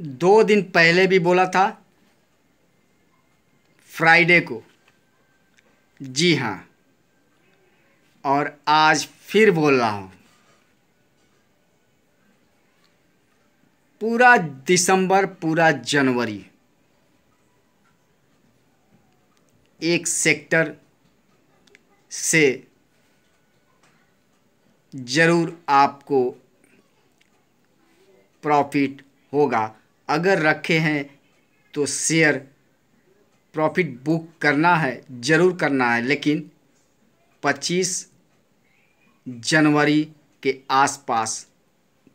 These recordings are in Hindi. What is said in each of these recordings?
दो दिन पहले भी बोला था फ्राइडे को जी हाँ और आज फिर बोल रहा हूँ पूरा दिसंबर पूरा जनवरी एक सेक्टर से ज़रूर आपको प्रॉफिट होगा अगर रखे हैं तो शेयर प्रॉफिट बुक करना है ज़रूर करना है लेकिन 25 जनवरी के आसपास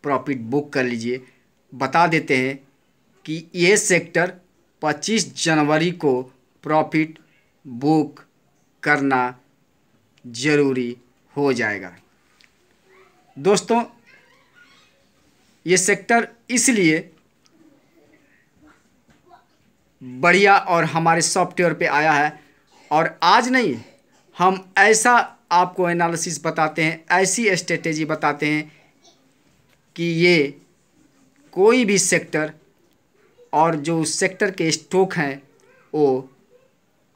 प्रॉफिट बुक कर लीजिए बता देते हैं कि ये सेक्टर 25 जनवरी को प्रॉफिट बुक करना ज़रूरी हो जाएगा दोस्तों ये सेक्टर इसलिए बढ़िया और हमारे सॉफ्टवेयर पे आया है और आज नहीं हम ऐसा आपको एनालिसिस बताते हैं ऐसी स्ट्रेटेजी बताते हैं कि ये कोई भी सेक्टर और जो उस सेक्टर के स्टॉक हैं वो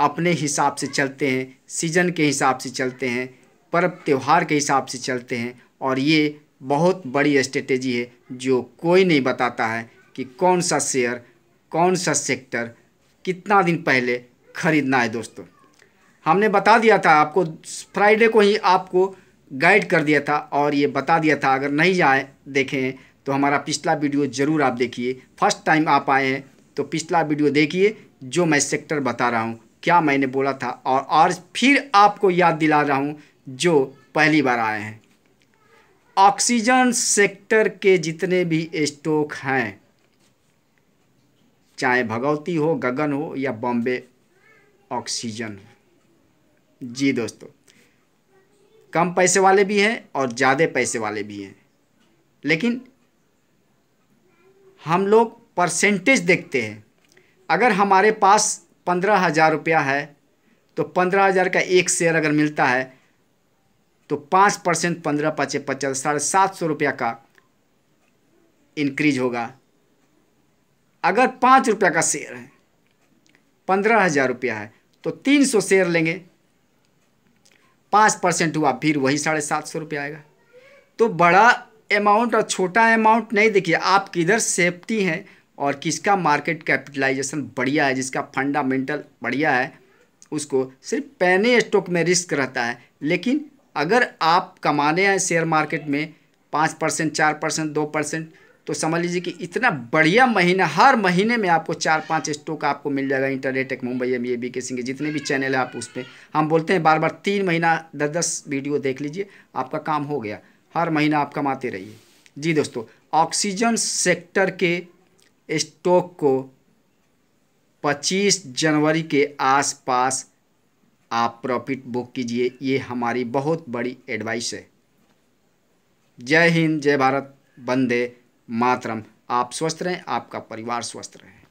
अपने हिसाब से चलते हैं सीजन के हिसाब से चलते हैं पर्व त्यौहार के हिसाब से चलते हैं और ये बहुत बड़ी स्ट्रेटेजी है जो कोई नहीं बताता है कि कौन सा शेयर कौन सा सेक्टर कितना दिन पहले ख़रीदना है दोस्तों हमने बता दिया था आपको फ्राइडे को ही आपको गाइड कर दिया था और ये बता दिया था अगर नहीं जाए देखें तो हमारा पिछला वीडियो ज़रूर आप देखिए फर्स्ट टाइम आप आए हैं तो पिछला वीडियो देखिए जो मैं सेक्टर बता रहा हूँ क्या मैंने बोला था और आज फिर आपको याद दिला रहा हूँ जो पहली बार आए हैं ऑक्सीजन सेक्टर के जितने भी स्टॉक हैं चाहे भगवती हो गगन हो या बॉम्बे ऑक्सीजन हो जी दोस्तों कम पैसे वाले भी हैं और ज़्यादा पैसे वाले भी हैं लेकिन हम लोग परसेंटेज देखते हैं अगर हमारे पास पंद्रह हज़ार रुपया है तो पंद्रह हज़ार का एक शेयर अगर मिलता है तो पाँच परसेंट पंद्रह पचे पचास साढ़े सात सौ रुपया का इंक्रीज होगा अगर पाँच रुपये का शेयर है पंद्रह हज़ार रुपया है तो तीन सौ शेयर लेंगे पाँच परसेंट हुआ फिर वही साढ़े सात सौ रुपया आएगा तो बड़ा अमाउंट और छोटा अमाउंट नहीं देखिए आप किधर सेफ्टी हैं और किसका मार्केट कैपिटलाइजेशन बढ़िया है जिसका फंडामेंटल बढ़िया है उसको सिर्फ पैने स्टॉक में रिस्क रहता है लेकिन अगर आप कमाने हैं शेयर मार्केट में पाँच परसेंट चार परसेंट दो परसेंट तो समझ लीजिए कि इतना बढ़िया महीना हर महीने में आपको चार पाँच स्टॉक आपको मिल जाएगा एक मुंबई एम ए बी के सिंह जितने भी चैनल हैं आप उस पर हम बोलते हैं बार बार तीन महीना दस दस वीडियो देख लीजिए आपका काम हो गया हर महीना आप कमाते रहिए जी दोस्तों ऑक्सीजन सेक्टर के स्टॉक को 25 जनवरी के आसपास आप प्रॉफिट बुक कीजिए ये हमारी बहुत बड़ी एडवाइस है जय हिंद जय भारत बंदे मातरम आप स्वस्थ रहें आपका परिवार स्वस्थ रहे